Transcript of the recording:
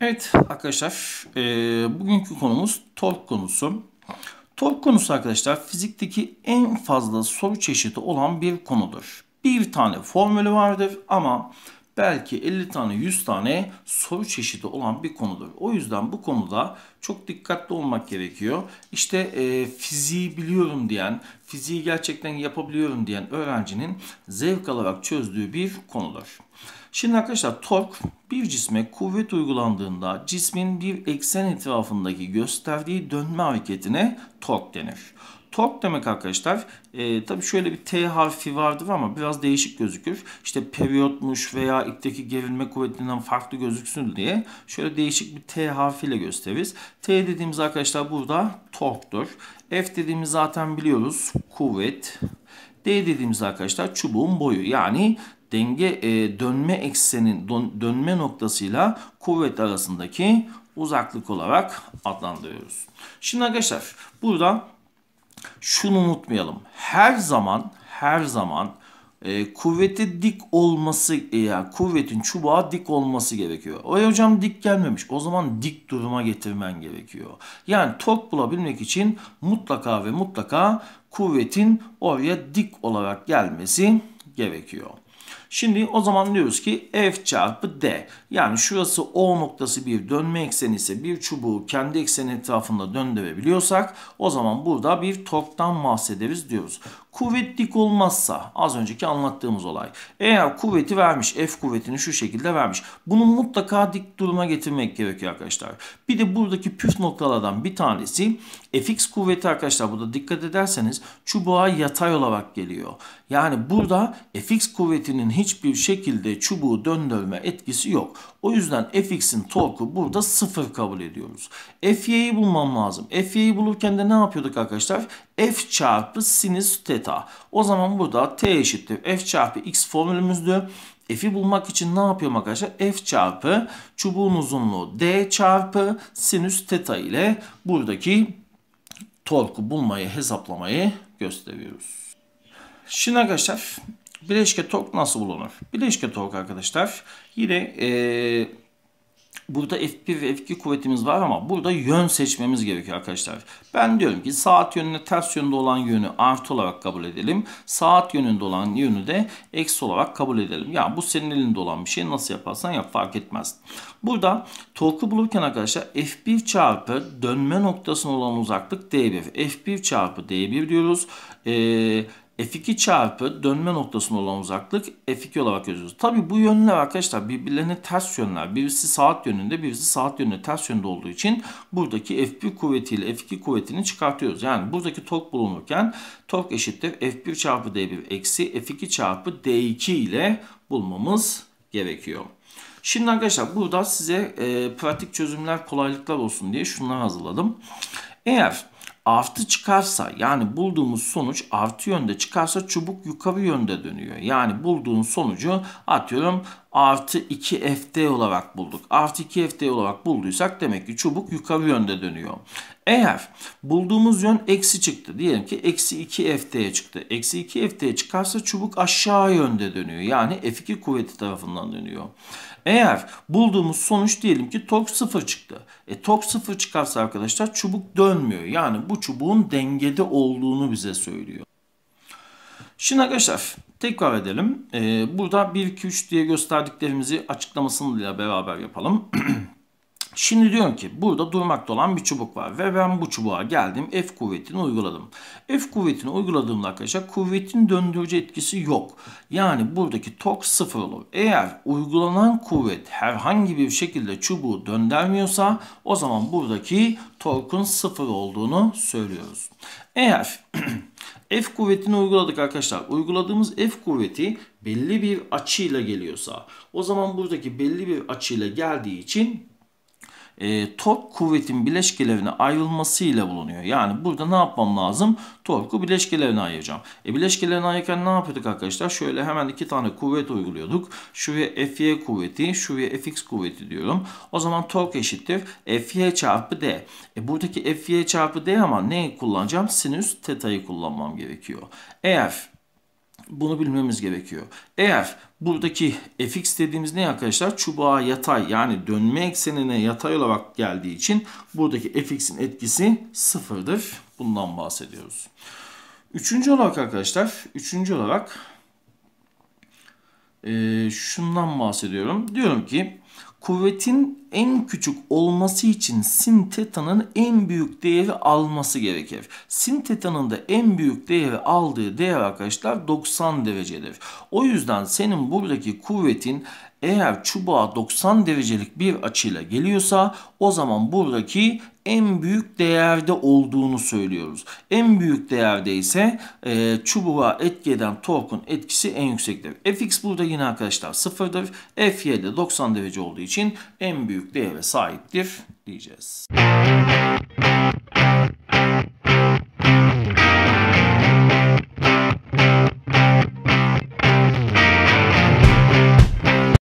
Evet arkadaşlar e, bugünkü konumuz tork konusu. Tork konusu arkadaşlar fizikteki en fazla soru çeşidi olan bir konudur. Bir tane formülü vardır ama belki 50 tane 100 tane soru çeşidi olan bir konudur. O yüzden bu konuda çok dikkatli olmak gerekiyor. İşte e, fiziği biliyorum diyen, fiziği gerçekten yapabiliyorum diyen öğrencinin zevk alarak çözdüğü bir konudur. Şimdi arkadaşlar tork bir cisme kuvvet uygulandığında cismin bir eksen etrafındaki gösterdiği dönme hareketine tork denir. Tork demek arkadaşlar e, tabii şöyle bir T harfi vardır ama biraz değişik gözükür. İşte periyotmuş veya ipteki gerilme kuvvetinden farklı gözüksün diye şöyle değişik bir T harfiyle gösteririz. T dediğimiz arkadaşlar burada torktur. F dediğimiz zaten biliyoruz kuvvet. D dediğimiz arkadaşlar çubuğun boyu yani denge e, dönme eksenin don, dönme noktasıyla kuvvet arasındaki uzaklık olarak adlandırıyoruz. Şimdi arkadaşlar burada şunu unutmayalım. Her zaman her zaman e, kuvveti dik olması e, yani kuvvetin çubuğa dik olması gerekiyor. O hocam dik gelmemiş. O zaman dik duruma getirmen gerekiyor. Yani tork bulabilmek için mutlaka ve mutlaka kuvvetin oraya dik olarak gelmesi gerekiyor. Şimdi o zaman diyoruz ki F çarpı D. Yani şurası O noktası bir dönme ekseni ise bir çubuğu kendi ekseni etrafında döndürebiliyorsak o zaman burada bir torktan bahsederiz diyoruz. Kuvvet dik olmazsa az önceki anlattığımız olay. Eğer kuvveti vermiş F kuvvetini şu şekilde vermiş. Bunu mutlaka dik duruma getirmek gerekiyor arkadaşlar. Bir de buradaki püf noktalardan bir tanesi Fx kuvveti arkadaşlar burada dikkat ederseniz çubuğa yatay olarak geliyor. Yani burada Fx kuvvetinin hiçbir şekilde çubuğu döndürme etkisi yok. O yüzden fx'in torku burada sıfır kabul ediyoruz. fy'yi bulmam lazım. fy'yi bulurken de ne yapıyorduk arkadaşlar? f çarpı sinüs teta. O zaman burada t eşittir. f çarpı x formülümüzdü. F'i bulmak için ne yapıyorum arkadaşlar? F çarpı çubuğun uzunluğu D çarpı sinüs teta ile buradaki torku bulmayı hesaplamayı gösteriyoruz. Şimdi arkadaşlar Bileşke tok nasıl bulunur? Bileşke tok arkadaşlar yine ee, burada F1 ve F2 kuvvetimiz var ama burada yön seçmemiz gerekiyor arkadaşlar. Ben diyorum ki saat yönüne ters yönde olan yönü artı olarak kabul edelim. Saat yönünde olan yönü de eksi olarak kabul edelim. Ya yani bu senin elinde olan bir şey nasıl yaparsan yap fark etmez. Burada torku bulurken arkadaşlar F1 çarpı dönme noktasına olan uzaklık D1. F1 çarpı D1 diyoruz. Eee F2 çarpı dönme noktasında olan uzaklık F2 olarak yazıyoruz. Tabi bu yönler arkadaşlar birbirlerine ters yönler. Birisi saat yönünde birisi saat yönünde ters yönde olduğu için buradaki F1 kuvvetiyle F2 kuvvetini çıkartıyoruz. Yani buradaki tork bulunurken tork eşittir F1 çarpı D1 eksi F2 çarpı D2 ile bulmamız gerekiyor. Şimdi arkadaşlar burada size e, pratik çözümler kolaylıklar olsun diye şunları hazırladım. Eğer artı çıkarsa yani bulduğumuz sonuç artı yönde çıkarsa çubuk yukarı yönde dönüyor. Yani bulduğun sonucu atıyorum artı 2 FD olarak bulduk. Artı 2 FD olarak bulduysak demek ki çubuk yukarı yönde dönüyor. Eğer bulduğumuz yön eksi çıktı. Diyelim ki eksi 2 FD'ye çıktı. Eksi 2 FD'ye çıkarsa çubuk aşağı yönde dönüyor. Yani F2 kuvveti tarafından dönüyor. Eğer bulduğumuz sonuç diyelim ki tork 0 çıktı. E tork 0 çıkarsa arkadaşlar çubuk dönmüyor. Yani bu çubuğun dengede olduğunu bize söylüyor. Şimdi arkadaşlar tekrar edelim. Ee, burada 1, 2, 3 diye gösterdiklerimizi açıklamasıyla beraber yapalım. Şimdi diyorum ki burada durmakta olan bir çubuk var ve ben bu çubuğa geldim F kuvvetini uyguladım. F kuvvetini uyguladığımda arkadaşlar kuvvetin döndürücü etkisi yok. Yani buradaki tok sıfır olur. Eğer uygulanan kuvvet herhangi bir şekilde çubuğu döndürmüyorsa o zaman buradaki torkun sıfır olduğunu söylüyoruz. Eğer F kuvvetini uyguladık arkadaşlar. Uyguladığımız F kuvveti belli bir açıyla geliyorsa o zaman buradaki belli bir açıyla geldiği için e, tork kuvvetin bileşkelerine ayrılmasıyla bulunuyor. Yani burada ne yapmam lazım? Torku bileşkelerine ayıracağım. E bileşkelerine ayırken ne yapıyorduk arkadaşlar? Şöyle hemen iki tane kuvvet uyguluyorduk. Şuraya Fy kuvveti, şuraya Fx kuvveti diyorum. O zaman tork eşittir Fy çarpı D. E buradaki Fy çarpı D ama ne kullanacağım? Sinüs teta'yı kullanmam gerekiyor. Eğer bunu bilmemiz gerekiyor. Eğer buradaki fx dediğimiz ne arkadaşlar? Çubuğa yatay yani dönme eksenine yatay olarak geldiği için buradaki fx'in etkisi sıfırdır. Bundan bahsediyoruz. Üçüncü olarak arkadaşlar, üçüncü olarak e, şundan bahsediyorum. Diyorum ki kuvvetin en küçük olması için sin tetanın en büyük değeri alması gerekir. Sin tetanın da en büyük değeri aldığı değer arkadaşlar 90 derecedir. O yüzden senin buradaki kuvvetin eğer çubuğa 90 derecelik bir açıyla geliyorsa o zaman buradaki en büyük değerde olduğunu söylüyoruz. En büyük değerde ise e, çubuğa etki eden torkun etkisi en yüksektir. Fx burada yine arkadaşlar sıfırdır. Fy de 90 derece olduğu için en büyük değere sahiptir diyeceğiz.